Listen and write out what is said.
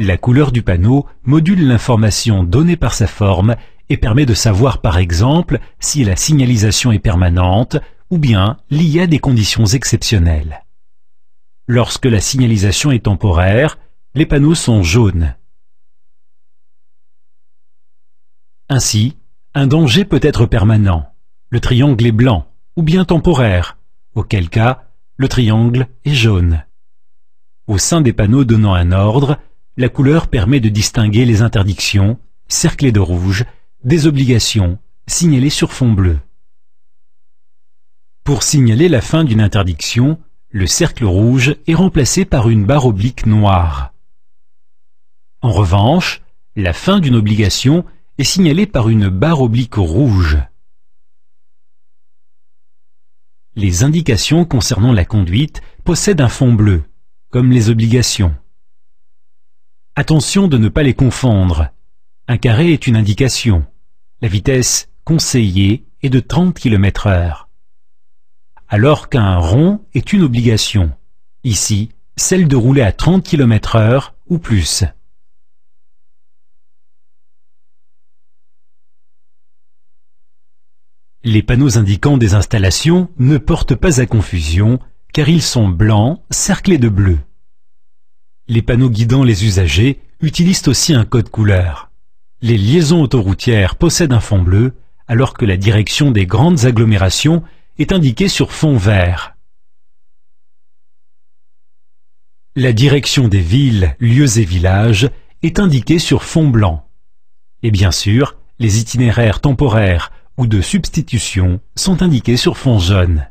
La couleur du panneau module l'information donnée par sa forme et permet de savoir par exemple si la signalisation est permanente ou bien liée à des conditions exceptionnelles. Lorsque la signalisation est temporaire, les panneaux sont jaunes. Ainsi, un danger peut être permanent, le triangle est blanc, ou bien temporaire, auquel cas le triangle est jaune. Au sein des panneaux donnant un ordre, la couleur permet de distinguer les interdictions, cerclées de rouge, des obligations, signalées sur fond bleu. Pour signaler la fin d'une interdiction, le cercle rouge est remplacé par une barre oblique noire. En revanche, la fin d'une obligation est signalée par une barre oblique rouge. Les indications concernant la conduite possèdent un fond bleu, comme les obligations. Attention de ne pas les confondre. Un carré est une indication. La vitesse conseillée est de 30 km heure. Alors qu'un rond est une obligation. Ici, celle de rouler à 30 km heure ou plus. Les panneaux indiquant des installations ne portent pas à confusion car ils sont blancs cerclés de bleu. Les panneaux guidant les usagers utilisent aussi un code couleur. Les liaisons autoroutières possèdent un fond bleu, alors que la direction des grandes agglomérations est indiquée sur fond vert. La direction des villes, lieux et villages est indiquée sur fond blanc. Et bien sûr, les itinéraires temporaires ou de substitution sont indiqués sur fond jaune.